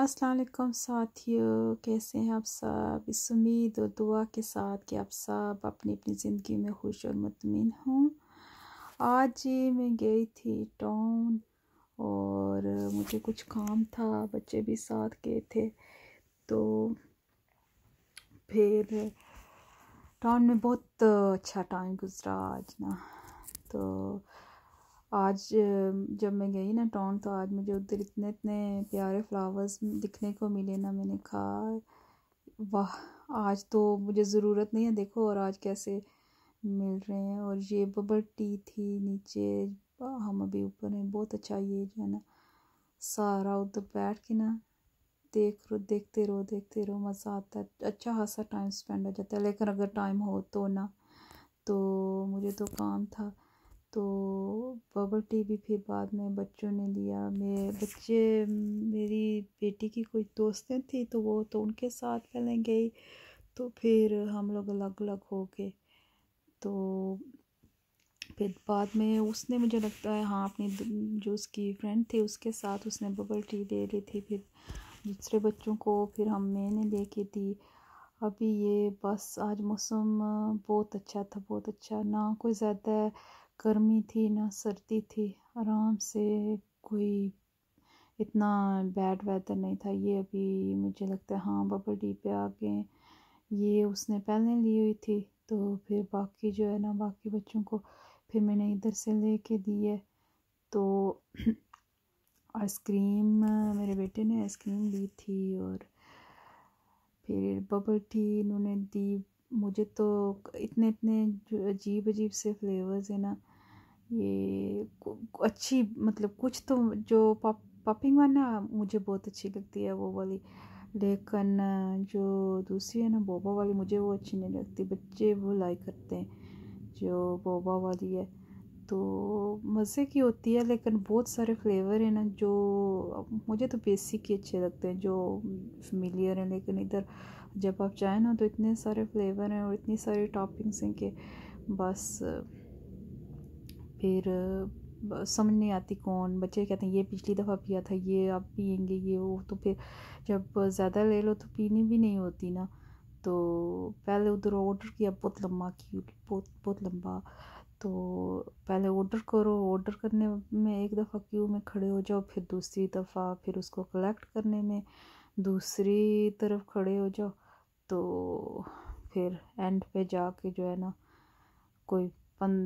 असलम साथियों कैसे हैं आप सब इस उम्मीद और दुआ के साथ कि आप सब अपनी अपनी ज़िंदगी में खुश और मतमिन हों आज मैं गई थी टाउन और मुझे कुछ काम था बच्चे भी साथ गए थे तो फिर टाउन में बहुत अच्छा टाइम गुजरा आज ना तो आज जब मैं गई ना टाउन तो आज मुझे उधर इतने इतने प्यारे फ्लावर्स दिखने को मिले ना मैंने कहा वाह आज तो मुझे ज़रूरत नहीं है देखो और आज कैसे मिल रहे हैं और ये बबल टी थी नीचे हम अभी ऊपर हैं बहुत अच्छा ये जो है ना सारा उधर बैठ के ना देख रो देखते रहो देखते रहो मज़ा आता है अच्छा खासा टाइम स्पेंड हो जाता है लेकिन अगर टाइम हो तो ना तो मुझे तो काम था तो बबल टी भी फिर बाद में बच्चों ने लिया मेरे बच्चे मेरी बेटी की कुछ दोस्तें थी तो वो तो उनके साथ पहले गई तो फिर हम लोग अलग अलग हो गए तो फिर बाद में उसने मुझे लगता है हाँ अपनी जो उसकी फ्रेंड थी उसके साथ उसने बबल टी ले ली थी फिर दूसरे बच्चों को फिर हम मैंने लेके दी अभी ये बस आज मौसम बहुत अच्छा था बहुत अच्छा ना कोई ज़्यादा गर्मी थी ना सर्दी थी आराम से कोई इतना बैड वेदर नहीं था ये अभी मुझे लगता है हाँ बबल डी पे आ गए ये उसने पहले ली हुई थी तो फिर बाकी जो है ना बाकी बच्चों को फिर मैंने इधर से ले के दी है तो आइसक्रीम मेरे बेटे ने आइसक्रीम ली थी और फिर बबल टी इन्होंने दी मुझे तो इतने इतने अजीब अजीब से फ्लेवर्स है ना ये अच्छी मतलब कुछ तो जो पॉप पॉपिंग वन ना मुझे बहुत अच्छी लगती है वो वाली लेकिन जो दूसरी है ना बोबा वाली मुझे वो अच्छी नहीं लगती बच्चे वो लाइक करते हैं जो बोबा वाली है तो मज़े की होती है लेकिन बहुत सारे फ्लेवर हैं ना जो मुझे तो बेसिक ही अच्छे लगते हैं जो फेमिलियर हैं लेकिन इधर जब आप जाए ना तो इतने सारे फ्लेवर हैं और इतनी सारी टॉपिंग्स हैं कि बस फिर समझ नहीं आती कौन बच्चे कहते हैं ये पिछली दफ़ा पिया था ये आप पियेंगे ये वो तो फिर जब ज़्यादा ले लो तो पीनी भी नहीं होती ना तो पहले उधर ऑर्डर किया बहुत लम्बा क्यू बहुत बहुत लम्बा तो पहले ऑर्डर करो ऑर्डर करने में एक दफ़ा क्यू में खड़े हो जाओ फिर दूसरी दफ़ा फिर उसको कलेक्ट करने में दूसरी तरफ खड़े हो जाओ तो फिर एंड पे जाके जो है ना कोई पन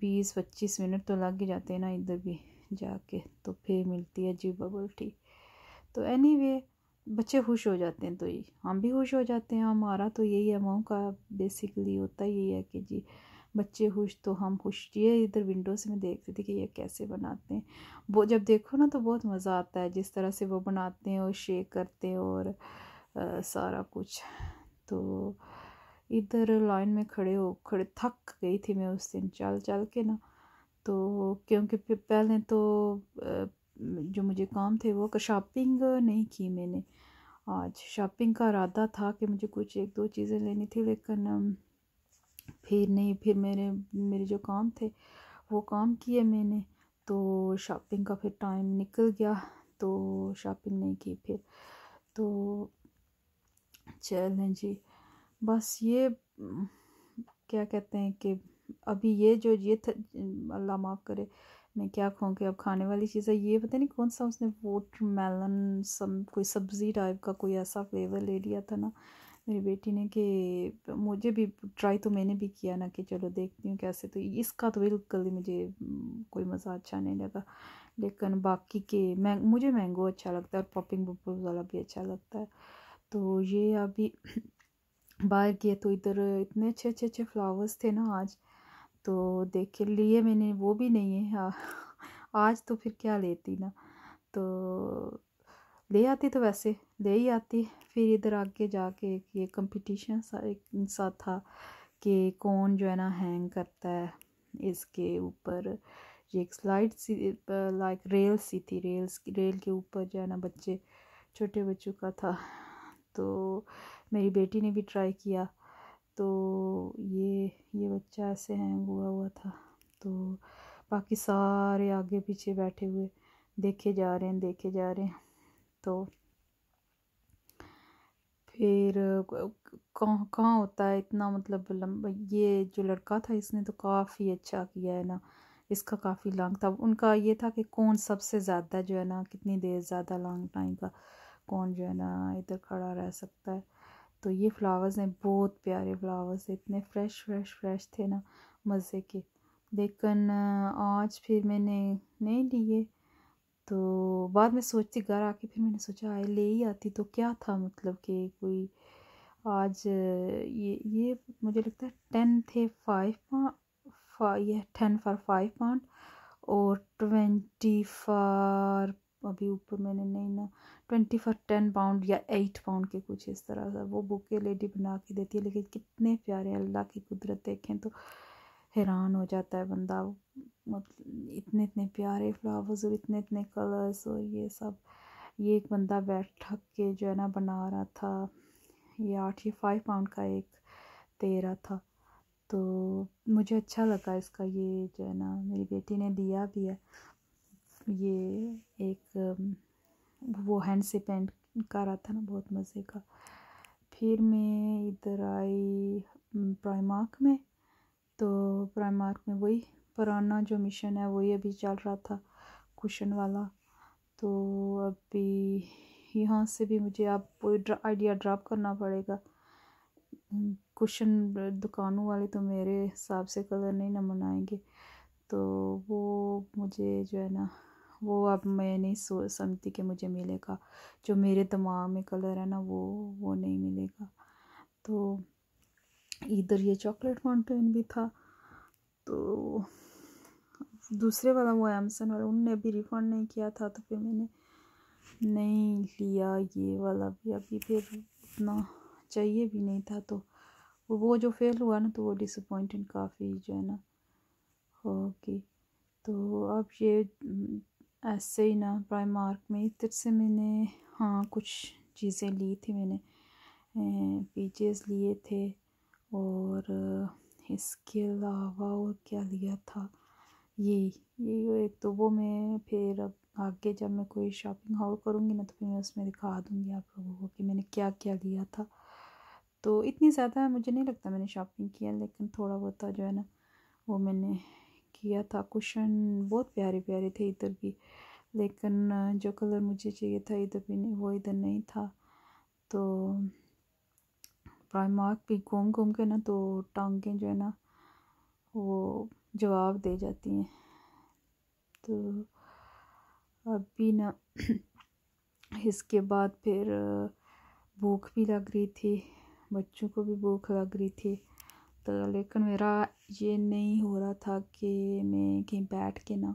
बीस पच्चीस मिनट तो लग ही जाते हैं ना इधर भी जाके तो फिर मिलती है जी बबल टी तो एनी anyway, बच्चे खुश हो जाते हैं तो ये हम भी खुश हो जाते हैं हमारा तो यही है माओ का बेसिकली होता यही है कि जी बच्चे खुश तो हम खुश ये इधर विंडो से मैं देखती थी कि ये कैसे बनाते हैं वो जब देखो ना तो बहुत मज़ा आता है जिस तरह से वो बनाते हैं और शेक करते हैं और आ, सारा कुछ तो इधर लाइन में खड़े हो खड़े थक गई थी मैं उस दिन चल चल के ना तो क्योंकि पहले तो जो मुझे काम थे वो शॉपिंग नहीं की मैंने आज शॉपिंग का इरादा था कि मुझे कुछ एक दो चीज़ें लेनी थी लेकिन फिर नहीं फिर मेरे मेरे जो काम थे वो काम किए मैंने तो शॉपिंग का फिर टाइम निकल गया तो शॉपिंग नहीं की फिर तो चलें जी बस ये क्या कहते हैं कि अभी ये जो ये अल्लाह माफ़ करे मैं क्या खाऊँ कि अब खाने वाली चीज़ है ये पता नहीं कौन सा उसने वाटर मेलन सम कोई सब्ज़ी टाइप का कोई ऐसा फ्लेवर ले लिया था ना मेरी बेटी ने कि मुझे भी ट्राई तो मैंने भी किया ना कि चलो देखती हूँ कैसे तो इसका तो बिल्कुल ही मुझे कोई मज़ा अच्छा नहीं लगा लेकिन बाकी के मैं मुझे मैंगो अच्छा लगता है और पॉपिंग बबल्स वाला भी अच्छा लगता है तो ये अभी बाहर गए तो इधर इतने अच्छे अच्छे अच्छे फ्लावर्स थे ना आज तो देख के लिए मैंने वो भी नहीं है हाँ, आज तो फिर क्या लेती ना तो ले आती तो वैसे ले ही आती फिर इधर आगे जाके ये कंपटीशन सा एक सा था कि कौन जो है ना हैंग करता है इसके ऊपर ये एक स्लाइड सी लाइक रेल सी थी रेल्स रेल के ऊपर जो है ना बच्चे छोटे बच्चों का था तो मेरी बेटी ने भी ट्राई किया तो ये ये बच्चा ऐसे हैंग हुआ हुआ था तो बाकी सारे आगे पीछे बैठे हुए देखे जा रहे हैं देखे जा रहे हैं तो फिर कहाँ कहाँ होता है इतना मतलब लंबा ये जो लड़का था इसने तो काफ़ी अच्छा किया है ना इसका काफ़ी लॉन्ग था उनका ये था कि कौन सबसे ज़्यादा जो है ना कितनी देर ज़्यादा लॉन्ग टाइम का कौन जो है ना इधर खड़ा रह सकता है तो ये फ्लावर्स हैं बहुत प्यारे फ्लावर्स हैं इतने फ्रेश फ्रेश फ्रेश थे ना मज़े के लेकिन आज फिर मैंने नहीं लिए तो बाद में सोचती घर आके फिर मैंने सोचा आए ले ही आती तो क्या था मतलब कि कोई आज ये ये मुझे लगता है टेन थे फाइव पाउंड ये टेन फॉर फाइव पाउंड और ट्वेंटी फॉर अभी ऊपर मैंने नहीं ना ट्वेंटी फॉर टेन पाउंड या एट पाउंड के कुछ इस तरह का वो बुके लेडी बना के देती है लेकिन कितने प्यारे अल्लाह की कुदरत देखें तो हैरान हो जाता है बंदा मतलब इतने इतने प्यारे फ्लावर्स और इतने इतने कलर्स और ये सब ये एक बंदा बैठ के जो है ना बना रहा था ये आठ या फाइव पाउंड का एक दे रहा था तो मुझे अच्छा लगा इसका ये जो है ना मेरी बेटी ने दिया भी है ये एक वो हैंड से पेंट कर रहा था ना बहुत मज़े का फिर मैं इधर आई प्राइमार्क में तो प्राइमार्क में वही पुराना जो मिशन है वही अभी चल रहा था कुशन वाला तो अभी यहाँ से भी मुझे आप आइडिया ड्रॉप करना पड़ेगा कुशन दुकानों वाले तो मेरे हिसाब से कलर नहीं ना मनाएंगे तो वो मुझे जो है ना वो अब मैं नहीं सो समझती कि मुझे मिलेगा जो मेरे दिमाग में कलर है ना वो वो नहीं मिलेगा तो इधर ये चॉकलेट फाउंटेन भी था तो दूसरे वाला वो एमसन वाला उनने अभी रिफ़ंड नहीं किया था तो फिर मैंने नहीं लिया ये वाला भी अभी फिर उतना चाहिए भी नहीं था तो वो जो फेल हुआ ना तो वो डिसअपॉइंटेड काफ़ी जो है ना होगी तो अब ये ऐसे ही ना प्राइम मार्क में इधर से मैंने हाँ कुछ चीज़ें ली थी मैंने पीचेस लिए थे और इसके अलावा और क्या लिया था यही ये एक तो वो मैं फिर अब आगे जब मैं कोई शॉपिंग हॉल करूँगी ना तो फिर मैं उसमें दिखा दूँगी आप लोगों को कि मैंने क्या क्या लिया था तो इतनी ज़्यादा मुझे नहीं लगता मैंने शॉपिंग किया लेकिन थोड़ा बहुत जो है ना वो मैंने किया था कुशन बहुत प्यारे प्यारे थे इधर भी लेकिन जो कलर मुझे चाहिए था इधर भी नहीं वो इधर नहीं था तो प्राइमार्क भी घूम घूम के ना तो टांगें जो है ना वो जवाब दे जाती हैं तो अभी ना इसके बाद फिर भूख भी लग रही थी बच्चों को भी भूख लग रही थी था लेकिन मेरा ये नहीं हो रहा था कि मैं कहीं बैठ के ना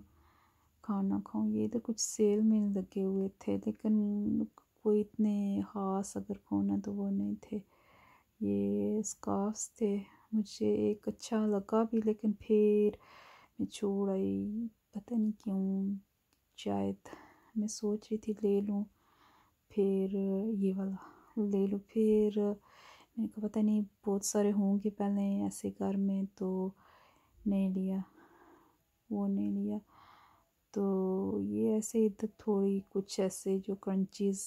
खाना खाऊं ये इधर तो कुछ सेल में लगे हुए थे लेकिन कोई इतने ख़ास अगर खोना तो वो नहीं थे ये स्काफ्स थे मुझे एक अच्छा लगा भी लेकिन फिर मैं छोड़ आई पता नहीं क्यों शायद मैं सोच रही थी ले लूँ फिर ये वाला ले लूँ फिर मेरे को पता नहीं बहुत सारे होंगे पहले ऐसे घर में तो नहीं लिया वो नहीं लिया तो ये ऐसे इधर तो थोड़ी कुछ ऐसे जो क्रंचीज़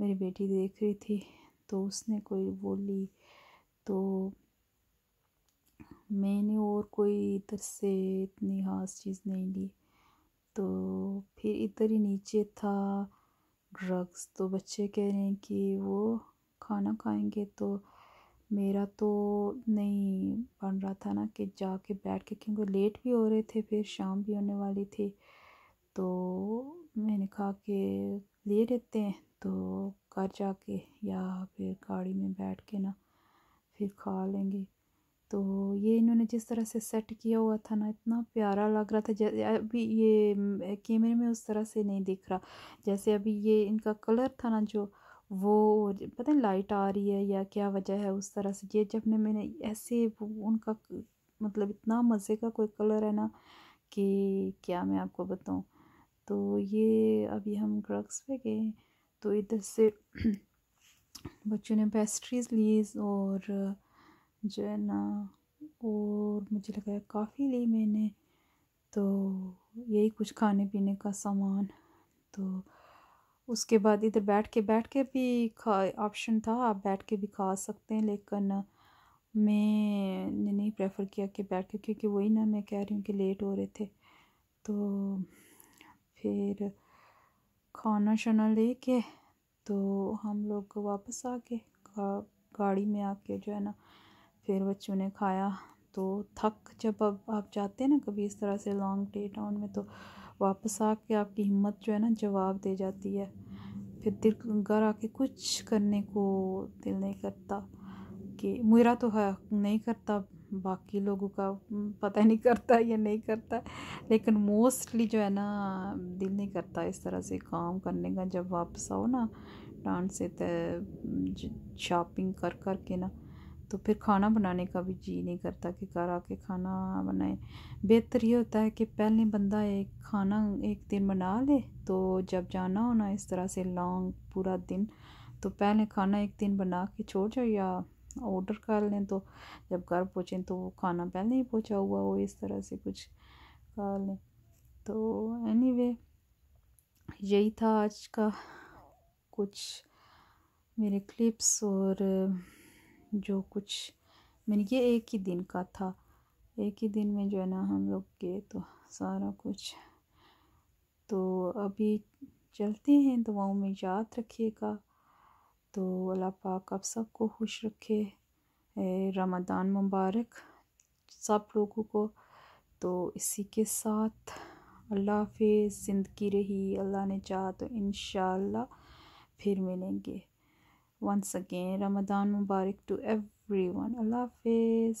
मेरी बेटी देख रही थी तो उसने कोई वो ली तो मैंने और कोई इधर से इतनी खास चीज़ नहीं ली तो फिर इधर ही नीचे था ड्रग्स तो बच्चे कह रहे हैं कि वो खाना खाएंगे तो मेरा तो नहीं बन रहा था ना कि जाके बैठ के क्योंकि लेट भी हो रहे थे फिर शाम भी होने वाली थी तो मैंने कहा कि ले लेते हैं तो घर जाके या फिर गाड़ी में बैठ के ना फिर खा लेंगे तो ये इन्होंने जिस तरह से सेट किया हुआ था ना इतना प्यारा लग रहा था जैसे अभी ये कैमरे में उस तरह से नहीं दिख रहा जैसे अभी ये इनका कलर था ना जो वो पता नहीं लाइट आ रही है या क्या वजह है उस तरह से ये जब मैं मैंने ऐसे उनका मतलब इतना मज़े का कोई कलर है ना कि क्या मैं आपको बताऊं तो ये अभी हम ड्रग्स पे गए तो इधर से बच्चों ने पेस्ट्रीज ली और जो है ना और मुझे लगा काफ़ी ली मैंने तो यही कुछ खाने पीने का सामान तो उसके बाद इधर बैठ के बैठ के भी खा ऑप्शन था आप बैठ के भी खा सकते हैं लेकिन मैंने नहीं प्रेफर किया कि बैठ के क्योंकि वही ना मैं कह रही हूँ कि लेट हो रहे थे तो फिर खाना शाना ले के तो हम लोग वापस आके गा, गाड़ी में आके जो है ना फिर बच्चों ने खाया तो थक जब अब आप जाते हैं ना कभी इस तरह से लॉन्ग डे टाउन में तो वापस आके आपकी हिम्मत जो है ना जवाब दे जाती है फिर दिल घर आके कुछ करने को दिल नहीं करता कि मेरा तो है नहीं करता बाकी लोगों का पता नहीं करता या नहीं करता लेकिन मोस्टली जो है ना दिल नहीं करता इस तरह से काम करने का जब वापस आओ ना डांस से शॉपिंग कर कर के ना तो फिर खाना बनाने का भी जी नहीं करता कि घर आके खाना बनाए बेहतर ये होता है कि पहले बंदा एक खाना एक दिन बना ले तो जब जाना होना इस तरह से लॉन्ग पूरा दिन तो पहले खाना एक दिन बना के छोड़ जाओ या ऑर्डर कर लें तो जब घर पहुँचें तो वो खाना पहले ही पहुँचा हुआ हो इस तरह से कुछ कर लें तो एनी anyway, यही था आज का कुछ मेरे क्लिप्स और जो कुछ मैंने ये एक ही दिन का था एक ही दिन में जो है ना हम लोग गए तो सारा कुछ तो अभी चलते हैं दुआओं में याद रखिएगा तो अल्लाह पाक आप सबको खुश रखे रमदान मुबारक सब लोगों को तो इसी के साथ अल्लाह फिर ज़िंदगी रही अल्लाह ने चाह तो इन फिर मिलेंगे once again ramadan mubarak to everyone allah hafiz